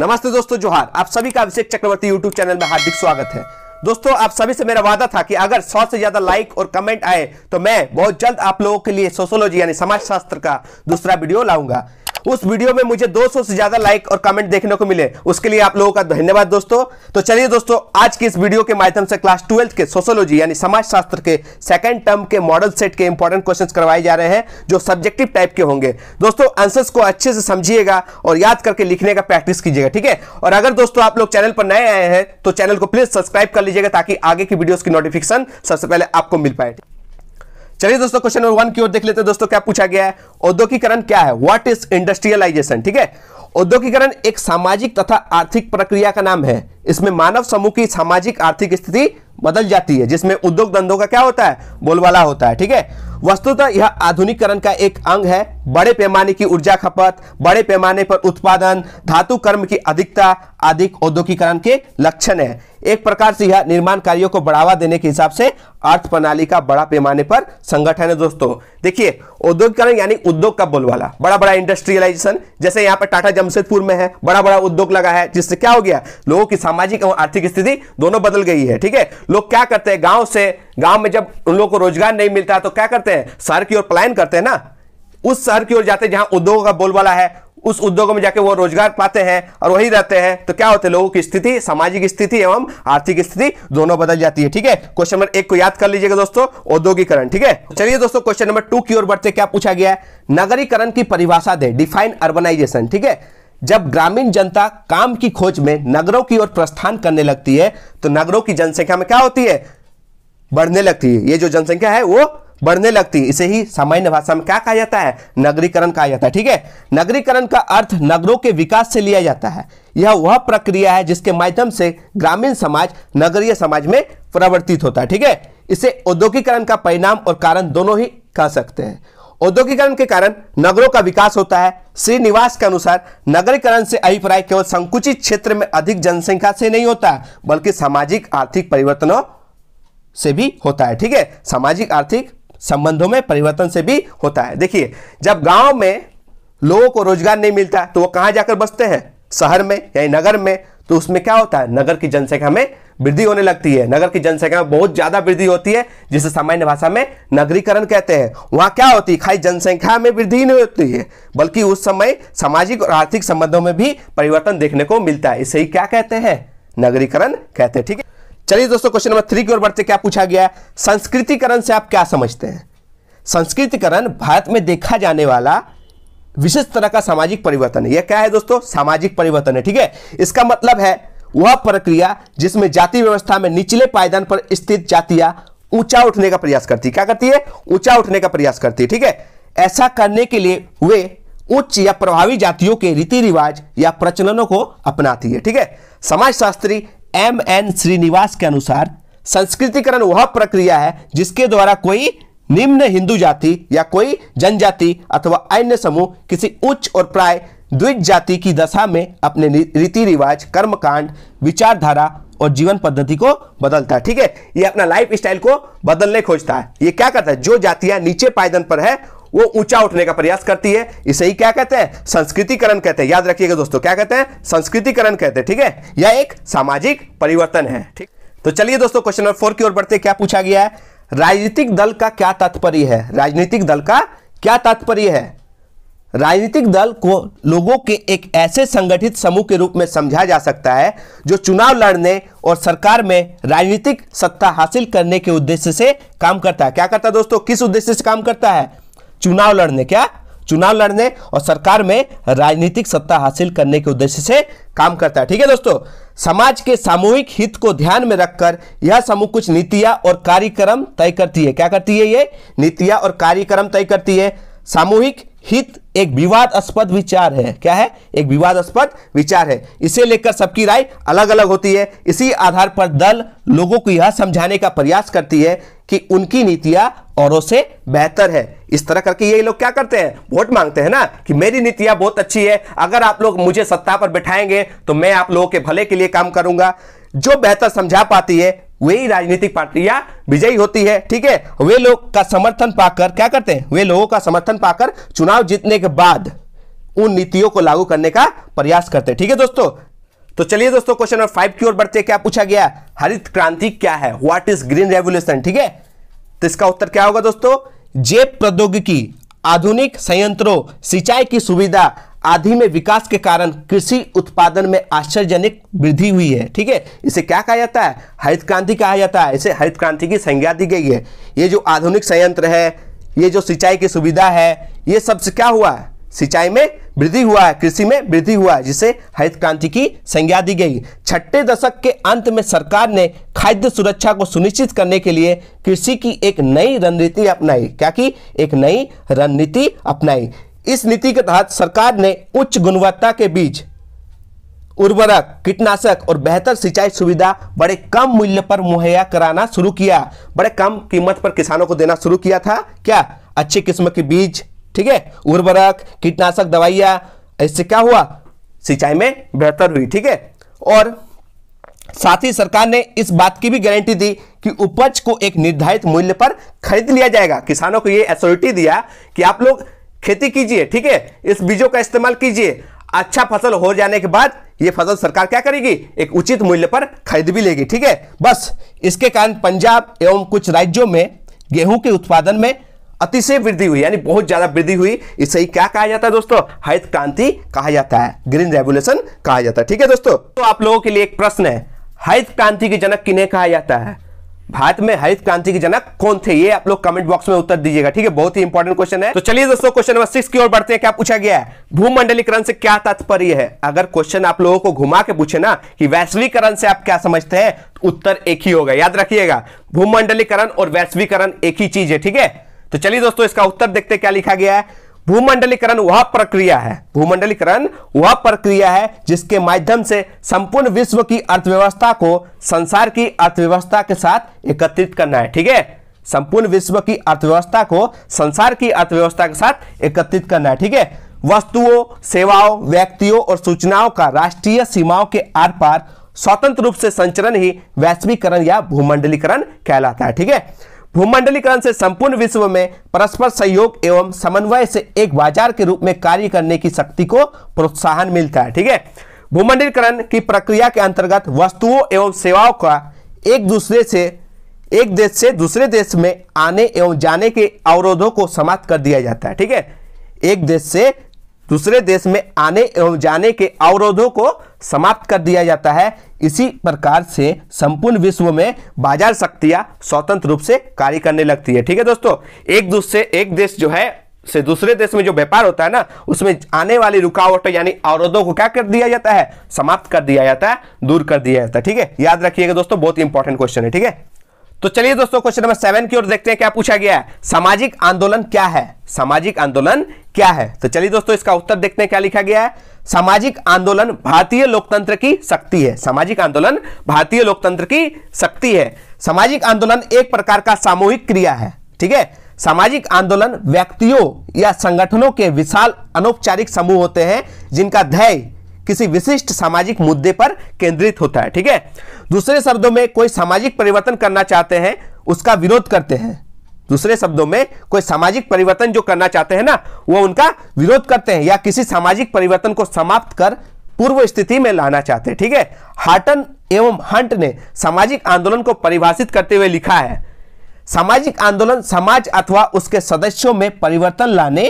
नमस्ते दोस्तों जोहार आप सभी का अभिषेक चक्रवर्ती यूट्यूब चैनल में हार्दिक स्वागत है दोस्तों आप सभी से मेरा वादा था कि अगर सौ से ज्यादा लाइक और कमेंट आए तो मैं बहुत जल्द आप लोगों के लिए सोशोलॉजी यानी समाजशास्त्र का दूसरा वीडियो लाऊंगा उस वीडियो में मुझे 200 से ज्यादा लाइक और कमेंट देखने को मिले उसके लिए आप लोगों का धन्यवाद दोस्तों तो चलिए दोस्तों आज की इस वीडियो के माध्यम से क्लास ट्वेल्थ के सोशोलॉजी यानी समाजशास्त्र के सेकंड टर्म के मॉडल सेट के इंपॉर्टेंट क्वेश्चन करवाए जा रहे हैं जो सब्जेक्टिव टाइप के होंगे दोस्तों आंसर्स को अच्छे से समझिएगा और याद करके लिखने का प्रैक्टिस कीजिएगा ठीक है और अगर दोस्तों आप लोग चैनल पर नए आए हैं तो चैनल को प्लीज सब्सक्राइब कर लीजिएगा ताकि आगे की वीडियो की नोटिफिकेशन सबसे पहले आपको मिल पाए चलिए दोस्तों क्वेश्चन नंबर वन की ओर देख लेते हैं दोस्तों क्या पूछा गया है औद्योगिकरण क्या है व्हाट इज इंडस्ट्रियलाइजेशन ठीक है औद्योगिकरण एक सामाजिक तथा आर्थिक प्रक्रिया का नाम है इसमें मानव समूह की सामाजिक आर्थिक स्थिति बदल जाती है जिसमें उद्योग धंधों का क्या होता है बोलवाला होता है ठीक है वस्तुतः यह आधुनिकरण का एक अंग है बड़े पैमाने की ऊर्जा खपत बड़े पैमाने पर उत्पादन धातु कर्म की अधिकता आदि औद्योगिकरण के लक्षण है एक प्रकार से यह निर्माण कार्यों को बढ़ावा देने के हिसाब से अर्थ प्रणाली का बड़ा पैमाने पर संगठन है दोस्तों देखिए औद्योगिकरण यानी उद्योग का बोलवाला बड़ा बड़ा इंडस्ट्रियलाइजेशन जैसे यहाँ पर टाटा जमशेदपुर में है बड़ा बड़ा उद्योग लगा है जिससे क्या हो गया लोगों की सामाजिक और आर्थिक स्थिति दोनों बदल गई है ठीक है लोग क्या करते हैं गाँव से गाँव में जब उन लोगों को रोजगार नहीं मिलता तो क्या करते हैं शहर की ओर प्लान करते हैं ना उस शहर की ओर जाते हैं जहां उद्योगों का बोलवाला है उस उद्योगों में जाके वो रोजगार पाते हैं और वही रहते हैं तो क्या होते हैं लोगों की स्थिति सामाजिक स्थिति एवं आर्थिक स्थिति दोनों बदल जाती है ठीक है क्वेश्चन नंबर एक को याद कर लीजिएगा दोस्तों औद्योगिकरण ठीक है चलिए दोस्तों क्वेश्चन नंबर टू की ओर बढ़ते क्या पूछा गया है नगरीकरण की परिभाषा दे डिफाइन अर्बनाइजेशन ठीक है जब ग्रामीण जनता काम की खोज में नगरों की ओर प्रस्थान करने लगती है तो नगरों की जनसंख्या में क्या होती है बढ़ने लगती है ये जो जनसंख्या है वो बढ़ने लगती है इसे ही सामान्य भाषा में क्या कहा जाता है नगरीकरण कहा जाता है ठीक है नगरीकरण का अर्थ नगरों के विकास से लिया जाता है यह वह प्रक्रिया है जिसके माध्यम से ग्रामीण समाज नगरीय समाज में परिवर्तित होता है ठीक है इसे औद्योगिकरण का परिणाम और कारण दोनों ही कह सकते हैं औद्योगिकरण के कारण नगरों का विकास होता है श्रीनिवास के अनुसार नगरीकरण से अभिप्राय केवल संकुचित क्षेत्र में अधिक जनसंख्या से नहीं होता बल्कि सामाजिक आर्थिक परिवर्तनों से भी होता है ठीक है सामाजिक आर्थिक संबंधों में परिवर्तन से भी होता है देखिए जब गांव में लोगों को रोजगार नहीं मिलता तो वो कहाँ जाकर बसते हैं शहर में या नगर में तो उसमें क्या होता है नगर की जनसंख्या में वृद्धि होने लगती है नगर की जनसंख्या में बहुत ज़्यादा वृद्धि होती है जिसे सामान्य भाषा में नगरीकरण कहते हैं वहाँ क्या होती है खाली जनसंख्या में वृद्धि नहीं होती है बल्कि उस समय सामाजिक और आर्थिक संबंधों में भी परिवर्तन देखने को मिलता है इसे ही क्या कहते हैं नगरीकरण कहते हैं ठीक है चलिए दोस्तों क्वेश्चन नंबर थ्री की ओर बढ़ते क्या पूछा गया है संस्कृतिकरण से आप क्या समझते हैं संस्कृतिकरण भारत में देखा जाने वाला विशेष तरह का सामाजिक परिवर्तन है यह क्या है दोस्तों सामाजिक परिवर्तन है ठीक है इसका मतलब है वह प्रक्रिया जिसमें जाति व्यवस्था में निचले पायदान पर स्थित जातियां ऊंचा उठने का प्रयास करती है क्या करती है ऊंचा उठने का प्रयास करती है ठीक है ऐसा करने के लिए वे उच्च या प्रभावी जातियों के रीति रिवाज या प्रचलनों को अपनाती है ठीक है समाजशास्त्री एम एन श्रीनिवास के अनुसार संस्कृतिकरण वह प्रक्रिया है जिसके द्वारा कोई निम्न हिंदू जाति या कोई जनजाति अथवा अन्य समूह किसी उच्च और प्राय द्विज जाति की दशा में अपने रीति रिवाज कर्मकांड विचारधारा और जीवन पद्धति को बदलता है ठीक है ये अपना लाइफ स्टाइल को बदलने खोजता है ये क्या करता है जो जातियां नीचे पायदन पर है वो ऊंचा उठने का प्रयास करती है इसे ही क्या कहते हैं संस्कृतिकरण कहते हैं याद रखिएगा दोस्तों क्या कहते हैं संस्कृतिकरण कहते हैं ठीक है यह एक सामाजिक परिवर्तन है ठीक तो चलिए दोस्तों क्वेश्चन नंबर फोर की ओर बढ़ते क्या पूछा गया है राजनीतिक दल का क्या तात्पर्य है राजनीतिक दल का क्या तात्पर्य है राजनीतिक दल को लोगों के एक ऐसे संगठित समूह के रूप में समझा जा सकता है जो चुनाव लड़ने और सरकार में राजनीतिक सत्ता हासिल करने के उद्देश्य से काम करता है क्या करता है दोस्तों किस उद्देश्य से काम करता है चुनाव लड़ने क्या चुनाव लड़ने और सरकार में राजनीतिक सत्ता हासिल करने के उद्देश्य से काम करता है ठीक है दोस्तों समाज के सामूहिक हित को ध्यान में रखकर यह समूह कुछ नीतियां और कार्यक्रम तय करती है क्या करती है ये नीतियां और कार्यक्रम तय करती है सामूहिक हित एक विवादास्पद विचार है क्या है एक विवादास्पद विचार है इसे लेकर सबकी राय अलग अलग होती है इसी आधार पर दल लोगों को यह समझाने का प्रयास करती है कि उनकी नीतियां औरों से बेहतर है इस तरह करके ये लोग क्या करते हैं वोट मांगते हैं ना कि मेरी नीतियां बहुत अच्छी है अगर आप लोग मुझे सत्ता पर बैठाएंगे तो मैं आप लोगों के भले के लिए काम करूंगा जो बेहतर समझा पाती है वही राजनीतिक पार्टियां विजयी होती है ठीक है वे लोग का समर्थन पाकर क्या करते हैं वे लोगों का समर्थन पाकर चुनाव जीतने के बाद उन नीतियों को लागू करने का प्रयास करते हैं ठीक है दोस्तों तो चलिए दोस्तों क्वेश्चन नंबर फाइव की ओर बढ़ते क्या पूछा गया हरित क्रांति क्या है व्हाट इज ग्रीन रेवोल्यूशन ठीक है तो इसका उत्तर क्या होगा दोस्तों जैव प्रौद्योगिकी आधुनिक संयंत्रों सिंचाई की सुविधा आदि में विकास के कारण कृषि उत्पादन में आश्चर्यजनक वृद्धि हुई है ठीक है इसे क्या कहा जाता है हरित क्रांति कहा जाता है इसे हरित क्रांति की संज्ञा दी गई है ये जो आधुनिक संयंत्र है ये जो सिंचाई की सुविधा है ये सबसे क्या हुआ है सिंचाई में वृद्धि हुआ है कृषि में वृद्धि हुआ है जिसे हरित क्रांति की संज्ञा दी गई छठे दशक के अंत में सरकार ने खाद्य सुरक्षा को सुनिश्चित करने के लिए कृषि की एक नई रणनीति अपनाई क्या की एक नई रणनीति अपनाई इस नीति के तहत सरकार ने उच्च गुणवत्ता के बीज उर्वरक कीटनाशक और बेहतर सिंचाई सुविधा बड़े कम मूल्य पर मुहैया कराना शुरू किया बड़े कम कीमत पर किसानों को देना शुरू किया था क्या अच्छी किस्म के बीज ठीक है उर्वरक कीटनाशक दवाइया इससे क्या हुआ सिंचाई में बेहतर हुई ठीक है और साथ ही सरकार ने इस बात की भी गारंटी दी कि उपज को एक निर्धारित मूल्य पर खरीद लिया जाएगा किसानों को यह एथोरिटी दिया कि आप लोग खेती कीजिए ठीक है इस बीजों का इस्तेमाल कीजिए अच्छा फसल हो जाने के बाद यह फसल सरकार क्या करेगी एक उचित मूल्य पर खरीद भी लेगी ठीक है बस इसके कारण पंजाब एवं कुछ राज्यों में गेहूं के उत्पादन में अतिशय वृद्धि हुई यानी बहुत ज्यादा वृद्धि हुई इसे ही क्या कहा जाता है दोस्तों हरित क्रांति कहा जाता है ग्रीन रेवोल्यूशन कहा जाता है ठीक है दोस्तों तो आप लोगों के लिए एक प्रश्न है हरित क्रांति के जनक किन्हें कहा जाता है भारत में हरित क्रांति के जनक कौन थे ये आप लोग कमेंट बॉक्स में उत्तर दीजिएगा ठीक है बहुत ही इंपॉर्टेंट क्वेश्चन है तो चलिए दोस्तों क्वेश्चन नंबर सिक्स की ओर बढ़ते हैं क्या पूछा गया है भूमंडलीकरण से क्या तात्पर्य है अगर क्वेश्चन आप लोगों को घुमा के पूछे ना कि वैश्वीकरण से आप क्या समझते हैं तो उत्तर एक ही होगा याद रखिएगा भूमंडलीकरण और वैश्वीकरण एक ही चीज है ठीक है तो चलिए दोस्तों इसका उत्तर देखते क्या लिखा गया है भूमंडलीकरण वह प्रक्रिया है भूमंडलीकरण वह प्रक्रिया है जिसके माध्यम से संपूर्ण विश्व की अर्थव्यवस्था को संसार की अर्थव्यवस्था के साथ एकत्रित करना है ठीक है संपूर्ण विश्व की अर्थव्यवस्था को संसार की अर्थव्यवस्था के साथ एकत्रित करना है ठीक है वस्तुओं सेवाओं व्यक्तियों और सूचनाओं का राष्ट्रीय सीमाओं के आर पार स्वतंत्र रूप से संचरण ही वैश्वीकरण या भूमंडलीकरण कहलाता है ठीक है भूमंडलीकरण से संपूर्ण विश्व में परस्पर सहयोग एवं समन्वय से एक बाजार के रूप में कार्य करने की शक्ति को प्रोत्साहन मिलता है ठीक है भूमंडलीकरण की प्रक्रिया के अंतर्गत वस्तुओं एवं सेवाओं का एक दूसरे से एक देश से दूसरे देश में आने एवं जाने के अवरोधों को समाप्त कर दिया जाता है ठीक है एक देश से दूसरे देश में आने एवं जाने के अवरोधों को समाप्त कर दिया जाता है इसी प्रकार से संपूर्ण विश्व में बाजार शक्तियां स्वतंत्र रूप से कार्य करने लगती है ठीक है दोस्तों एक दूसरे एक देश जो है से दूसरे देश में जो व्यापार होता है ना उसमें आने वाली रुकावटों यानी अवरोधों को क्या कर दिया जाता है समाप्त कर दिया जाता है दूर कर दिया जाता है ठीक है याद रखिएगा दोस्तों बहुत इंपॉर्टेंट क्वेश्चन है ठीक है तो चलिए दोस्तों क्वेश्चन नंबर सेवन की ओर देखते हैं क्या पूछा गया है सामाजिक आंदोलन क्या है सामाजिक आंदोलन क्या है तो चलिए दोस्तों इसका उत्तर देखते हैं क्या लिखा गया है सामाजिक आंदोलन भारतीय लोकतंत्र की शक्ति है सामाजिक आंदोलन भारतीय लोकतंत्र की शक्ति है सामाजिक आंदोलन एक प्रकार का सामूहिक क्रिया है ठीक है सामाजिक आंदोलन व्यक्तियों या संगठनों के विशाल अनौपचारिक समूह होते हैं जिनका ध्यय किसी विशिष्ट सामाजिक मुद्दे पर केंद्रित होता है ठीक है दूसरे शब्दों में कोई सामाजिक परिवर्तन करना चाहते हैं उसका विरोध करते हैं दूसरे शब्दों में कोई सामाजिक परिवर्तन जो करना चाहते हैं ना वो उनका विरोध करते हैं या किसी सामाजिक परिवर्तन को समाप्त कर पूर्व स्थिति में लाना चाहते हैं ठीक है हार्टन एवं हंट ने सामाजिक आंदोलन को परिभाषित करते हुए लिखा है सामाजिक आंदोलन समाज अथवा उसके सदस्यों में परिवर्तन लाने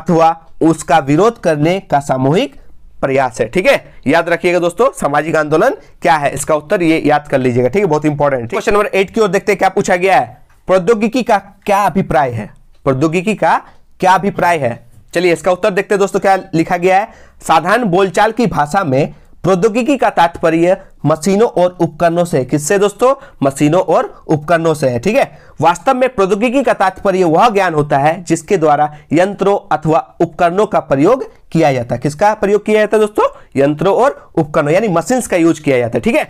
अथवा उसका विरोध करने का सामूहिक प्रयास है ठीक है याद रखिएगा दोस्तों सामाजिक आंदोलन क्या है इसका उत्तर ये याद कर लीजिएगा ठीक है बहुत इंपॉर्टेंट क्वेश्चन नंबर एट की ओर देखते हैं क्या पूछा गया है प्रौद्योगिकी का क्या अभिप्राय है प्रौद्योगिकी का क्या अभिप्राय है चलिए इसका उत्तर देखते हैं दोस्तों क्या लिखा गया है साधारण बोलचाल की भाषा में प्रौद्योगिकी का तात्पर्य मशीनों और उपकरणों से किससे दोस्तों मशीनों और उपकरणों से है ठीक है वास्तव में प्रौद्योगिकी का तात्पर्य वह ज्ञान होता है जिसके द्वारा यंत्रों अथवा उपकरणों का प्रयोग किया जाता है किसका प्रयोग किया जाता है दोस्तों यंत्रों और उपकरणों यानी मशीन का यूज किया जाता है ठीक है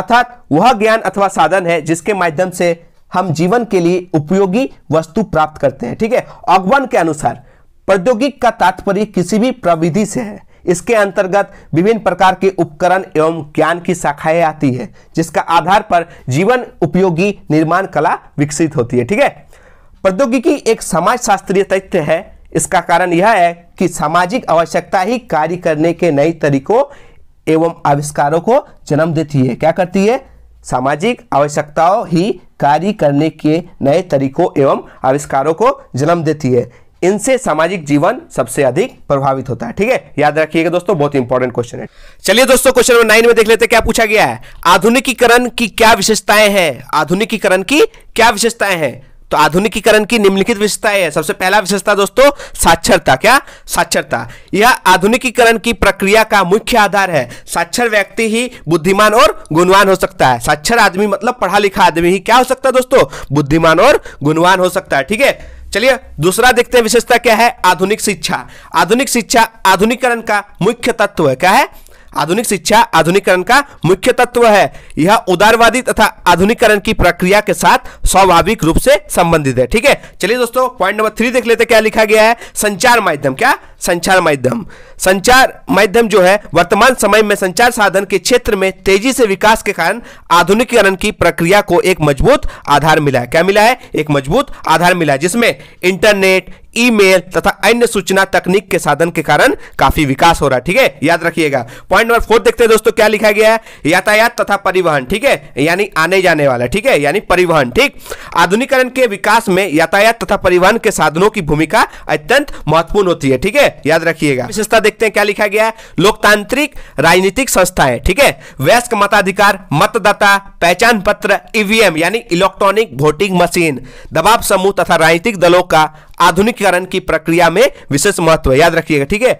अर्थात वह ज्ञान अथवा साधन है जिसके माध्यम से हम जीवन के लिए उपयोगी वस्तु प्राप्त करते हैं ठीक है अगवन के अनुसार प्रौद्योगिक का तात्पर्य किसी भी प्रविधि से है इसके अंतर्गत विभिन्न प्रकार के उपकरण एवं ज्ञान की शाखाएं आती है जिसका आधार पर जीवन उपयोगी निर्माण कला विकसित होती है ठीक है प्रौद्योगिकी एक समाजशास्त्रीय तथ्य है इसका कारण यह है कि सामाजिक आवश्यकता ही कार्य करने के नए तरीकों एवं आविष्कारों को जन्म देती है क्या करती है सामाजिक आवश्यकताओं ही कार्य करने के नए तरीकों एवं आविष्कारों को जन्म देती है इनसे सामाजिक जीवन सबसे अधिक प्रभावित होता है ठीक है याद रखिएगा दोस्तों बहुत इंपॉर्टेंट क्वेश्चन है चलिए दोस्तों क्वेश्चन नंबर नाइन में देख लेते हैं क्या पूछा गया है आधुनिकीकरण की क्या विशेषताएं हैं आधुनिकीकरण की क्या विशेषताएं हैं तो आधुनिकीकरण की निम्नलिखित विशेषताएं है सबसे पहला विशेषता दोस्तों साक्षरता क्या साक्षरता यह आधुनिकीकरण की प्रक्रिया का मुख्य आधार है साक्षर व्यक्ति ही बुद्धिमान और गुणवान हो सकता है साक्षर आदमी मतलब पढ़ा लिखा आदमी ही क्या हो सकता है दोस्तों बुद्धिमान और गुणवान हो सकता है ठीक है चलिए दूसरा देखते हैं विशेषता क्या है आधुनिक शिक्षा आधुनिक शिक्षा आधुनिकरण का मुख्य तत्व है क्या है आधुनिक शिक्षा आधुनिकरण का मुख्य तत्व है यह उदारवादी तथा आधुनिकरण की प्रक्रिया के साथ स्वाभाविक रूप से संबंधित है ठीक है चलिए दोस्तों पॉइंट नंबर थ्री देख लेते क्या लिखा गया है संचार माध्यम क्या संचार माध्यम संचार माध्यम जो है वर्तमान समय में संचार साधन के क्षेत्र में तेजी से विकास के कारण आधुनिकीकरण की प्रक्रिया को एक मजबूत आधार मिला है क्या मिला है एक मजबूत आधार मिला है जिसमें इंटरनेट ईमेल तथा अन्य सूचना तकनीक के साधन के कारण काफी विकास हो रहा है ठीक है याद रखिएगा पॉइंट नंबर फोर देखते हैं दोस्तों क्या लिखा गया है यातायात तथा परिवहन ठीक है यानी आने जाने वाला ठीक है यानी परिवहन ठीक आधुनिकरण के विकास में यातायात तथा परिवहन के साधनों की भूमिका अत्यंत महत्वपूर्ण होती है ठीक है याद रखिएगा विशेषता देखते हैं क्या लिखा गया है लोकतांत्रिक राजनीतिक संस्थाएं ठीक है वयस्क मताधिकार मतदाता पहचान पत्र ईवीएम यानी इलेक्ट्रॉनिक वोटिंग मशीन दबाव समूह तथा राजनीतिक दलों का आधुनिकीकरण की प्रक्रिया में विशेष महत्व याद रखिएगा ठीक है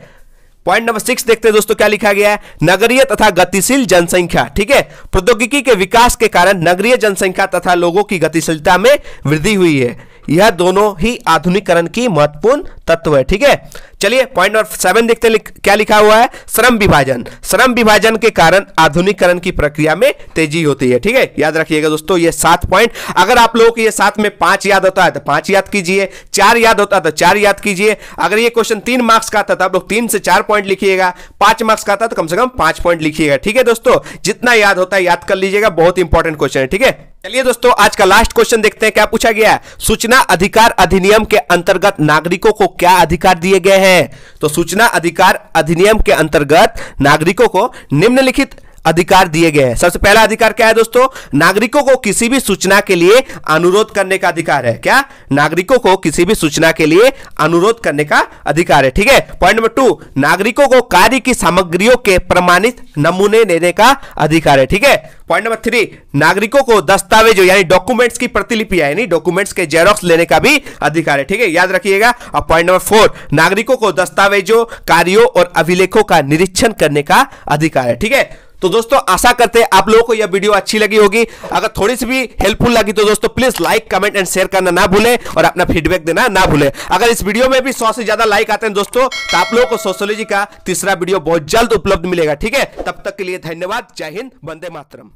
पॉइंट नंबर सिक्स देखते हैं दोस्तों क्या लिखा गया है नगरीय तथा गतिशील जनसंख्या ठीक है प्रौद्योगिकी के विकास के कारण नगरीय जनसंख्या तथा लोगों की गतिशीलता में वृद्धि हुई है यह दोनों ही आधुनिकीकरण की महत्वपूर्ण तत्व है ठीक है चलिए पॉइंट नंबर सेवन देखते हैं क्या लिखा हुआ है श्रम विभाजन श्रम विभाजन के कारण आधुनिकरण की प्रक्रिया में तेजी होती है ठीक है याद रखिएगा दोस्तों ये सात पॉइंट अगर आप लोगों को ये सात में पांच याद होता है तो पांच याद कीजिए चार याद होता है तो चार याद कीजिए अगर ये क्वेश्चन तीन मार्क्स का था तो आप लोग तीन से चार पॉइंट लिखिएगा पांच मार्क्स का था तो कम से कम पांच पॉइंट लिखिएगा ठीक है दोस्तों जितना याद होता है याद कर लीजिएगा बहुत इंपॉर्टेंट क्वेश्चन है ठीक है चलिए दोस्तों आज का लास्ट क्वेश्चन देखते हैं क्या पूछा गया है सूचना अधिकार अधिनियम के अंतर्गत नागरिकों को क्या अधिकार दिए गए हैं हैं तो सूचना अधिकार अधिनियम के अंतर्गत नागरिकों को निम्नलिखित अधिकार दिए गए हैं सबसे पहला अधिकार क्या है दोस्तों नागरिकों को किसी भी सूचना के लिए अनुरोध करने का अधिकार है क्या नागरिकों को किसी भी सूचना के लिए अनुरोध करने का अधिकार है ठीक है पॉइंट नंबर टू नागरिकों को कार्य की सामग्रियों के प्रमाणित नमूने लेने का अधिकार है ठीक है पॉइंट नंबर थ्री नागरिकों को दस्तावेजों यानी डॉक्यूमेंट्स की प्रतिलिपि यानी डॉक्यूमेंट्स के जेरोक्स लेने का भी अधिकार है ठीक है याद रखिएगा और पॉइंट नंबर फोर नागरिकों को दस्तावेजों कार्यों और अभिलेखों का निरीक्षण करने का अधिकार है ठीक है तो दोस्तों आशा करते हैं आप लोगों को यह वीडियो अच्छी लगी होगी अगर थोड़ी सी भी हेल्पफुल लगी तो दोस्तों please like comment and share करना ना भूलें और अपना फीडबैक देना ना भूलें अगर इस वीडियो में भी सौ से ज्यादा लाइक आते हैं दोस्तों तो आप लोगों को सोशोलॉजी का तीसरा वीडियो बहुत जल्द उपलब्ध मिलेगा ठीक है तब तक के लिए धन्यवाद जय हिंद वंदे मातरम